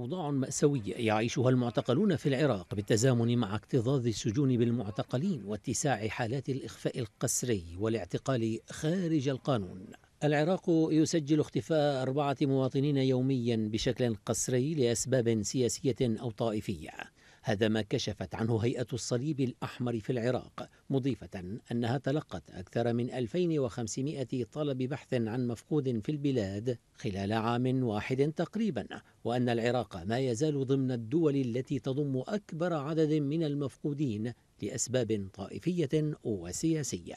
أوضاع مأساوية يعيشها المعتقلون في العراق بالتزامن مع اكتظاظ السجون بالمعتقلين واتساع حالات الإخفاء القسري والاعتقال خارج القانون العراق يسجل اختفاء أربعة مواطنين يوميا بشكل قسري لأسباب سياسية أو طائفية هذا ما كشفت عنه هيئة الصليب الأحمر في العراق مضيفة أنها تلقت أكثر من 2500 طلب بحث عن مفقود في البلاد خلال عام واحد تقريبا وأن العراق ما يزال ضمن الدول التي تضم أكبر عدد من المفقودين لأسباب طائفية وسياسية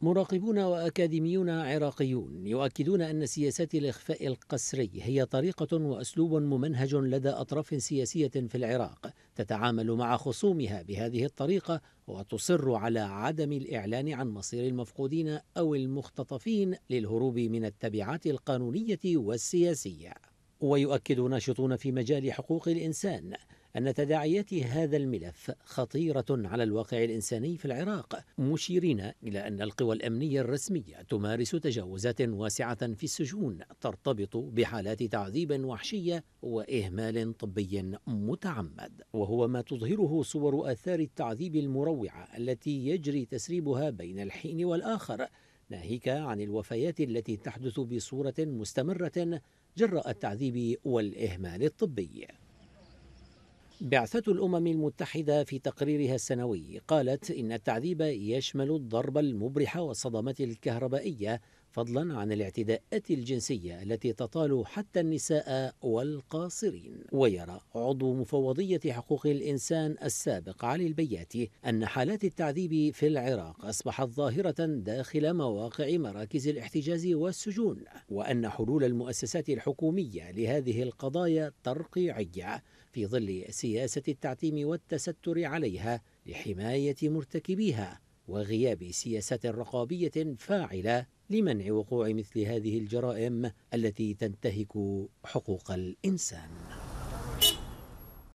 مراقبون وأكاديميون عراقيون يؤكدون أن سياسات الإخفاء القسري هي طريقة وأسلوب ممنهج لدى أطراف سياسية في العراق تتعامل مع خصومها بهذه الطريقة وتصر على عدم الإعلان عن مصير المفقودين أو المختطفين للهروب من التبعات القانونية والسياسية ويؤكد ناشطون في مجال حقوق الإنسان أن تداعيات هذا الملف خطيرة على الواقع الإنساني في العراق مشيرين إلى أن القوى الأمنية الرسمية تمارس تجاوزات واسعة في السجون ترتبط بحالات تعذيب وحشية وإهمال طبي متعمد وهو ما تظهره صور آثار التعذيب المروعة التي يجري تسريبها بين الحين والآخر ناهيك عن الوفيات التي تحدث بصورة مستمرة جراء التعذيب والإهمال الطبي. بعثة الأمم المتحدة في تقريرها السنوي قالت إن التعذيب يشمل الضرب المبرح والصدمات الكهربائية فضلا عن الاعتداءات الجنسية التي تطال حتى النساء والقاصرين ويرى عضو مفوضية حقوق الإنسان السابق علي البياتي أن حالات التعذيب في العراق أصبحت ظاهرة داخل مواقع مراكز الاحتجاز والسجون وأن حلول المؤسسات الحكومية لهذه القضايا ترقيعية في ظل سياسة التعتيم والتستر عليها لحماية مرتكبيها وغياب سياسات رقابية فاعلة لمنع وقوع مثل هذه الجرائم التي تنتهك حقوق الإنسان